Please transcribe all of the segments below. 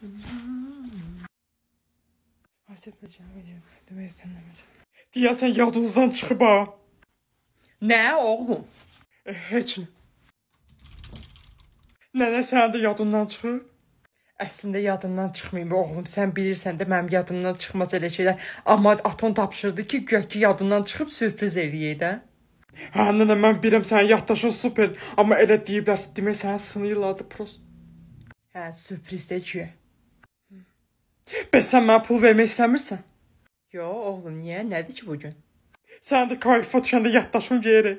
Hasib bəcərməyəcəm. Demək istəməyəcəm. Deyər sən yadınızdan çıxıb ha. Nə oğlum? E, heç nə. Nənə sənin də yadından çıxıb? Əslində yadımdan çıxmayıb oğlum. Sən bilirsən də mənim yadımdan çıxmaz elə şeylər. Amma aton tapşırdı ki, guya ki yadından çıxıb sürpriz eləyə də. Hə, nənə mən bilirəm sənin yaddaşın super, amma elə deyiblər, demək səni sınayırlardı prost. Hə, e, sürprizdə guya. Bəs sən mənə pul vermək istəmirsən? Yo, oğlum, niyə? Nədir ki bu gün? Sən də kayfa düşəndə yaddaşım geri.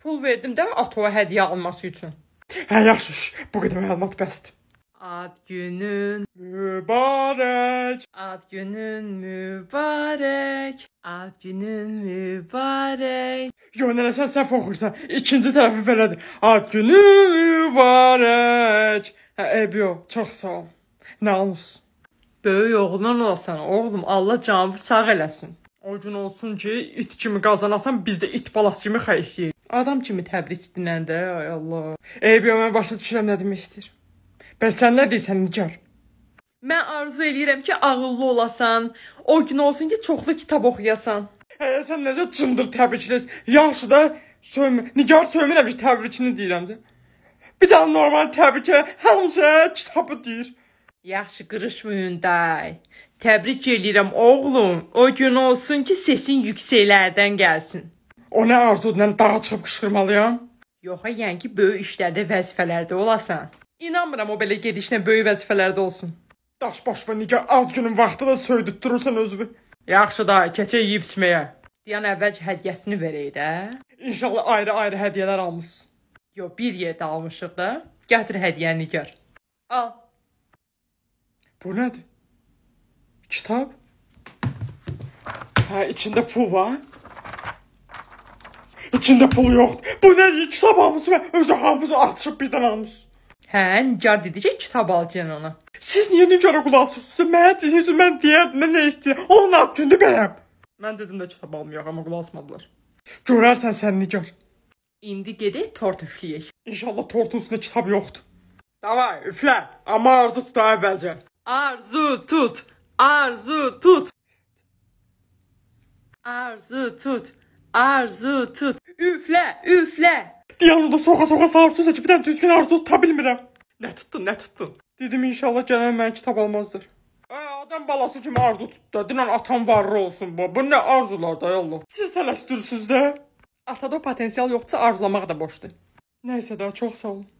Pul verdim də atova hədiyyə alması üçün. Hə, yaxşı, bu qədər məlumat bəsdir. Ad günün mübarək. Ad günün mübarək. Ad günün mübarək. Yox, nələsən səhv oxursan. İkinci tərəfi belədir. Ad günün mübarək. Hə, eyb yox, çox sağ ol. Namus. Böyük oğlan olasan oğlum, Allah canını sağ eləsin. O gün olsun ki, it kimi qazanasan, biz də it balası kimi xərcləyik. Adam kimi təbrik dinləndə, ay Allah. Ey, bir mən başa düşürəm nə demək istəyir. Bəs sən nə deyirsən, Nigar? Mən arzu eləyirəm ki, ağıllı olasan. O gün olsun ki, çoxlu kitab oxuyasan. Hə, sən necə cındır təbrikləs. Yaxşı da söymə. Nigar söymürəm ki, təbrikini deyirəm də. Bir daha normal təbrikə həmişə kitabı deyir. Yaxşı qırışmayın day. Təbrik eləyirəm oğlum. O gün olsun ki, sesin yüksəklərdən gəlsin. Ona arzudan dağa çıxıb qışqırmalıyam. Yox, yəni ki, böyük işlərdə, vəzifələrdə olasan. İnanmıram o belə gedişlə böyük vəzifələrdə olsun. Daş başıma nigar ad günün vaxtı da söydürtdürürsən özünü. Yaxşı day, keçək yeyib içməyə. Deyən əvvəlcə hədiyyəsini verək də. İnşallah ayrı-ayrı hədiyyələr almısınız. Yox, bir yerdə almışıq da. Gətir hədiyyəni gör. Al. Bu nədir? Kitab? Hə, içində pul var? İçində pul yoxdur. Bu nədir? Kitab almışsın və özü hafızı açıb birdən almışsın. Hə, Nigar dedi ki, kitab alacaqsan ona. Siz niyə Nigara qulaq asırsınız? Mənə deyirsiniz, mən deyərdim, mən nə istəyirəm. Onun haqqında bəyəm. Mən dedim də kitab almayaq, amma qulaq asmadılar. Görərsən sən Nigar. İndi gedək tort üfləyək. İnşallah tortun üstündə kitab yoxdur. Davay, üflə. Amma arzu tut əvvəlcə. Arzu tut. Arzu tut. Arzu tut. Arzu tut. Üflə, üflə. Diyanı soğa soğa sarsu seçibdən düzgün arzu tuta bilmirəm. Nə tutdun, nə tutdun? Dedim inşallah gələn mən kitab almazdır. Ə, adam balası kimi arzu tutdu da. Dünən atam varlı olsun bu. Bu nə arzular da yallah. Siz tələsdirsiniz də. Atada potensial yoxsa arzulamaq da boşdur. Nəysə də çox sağ olun.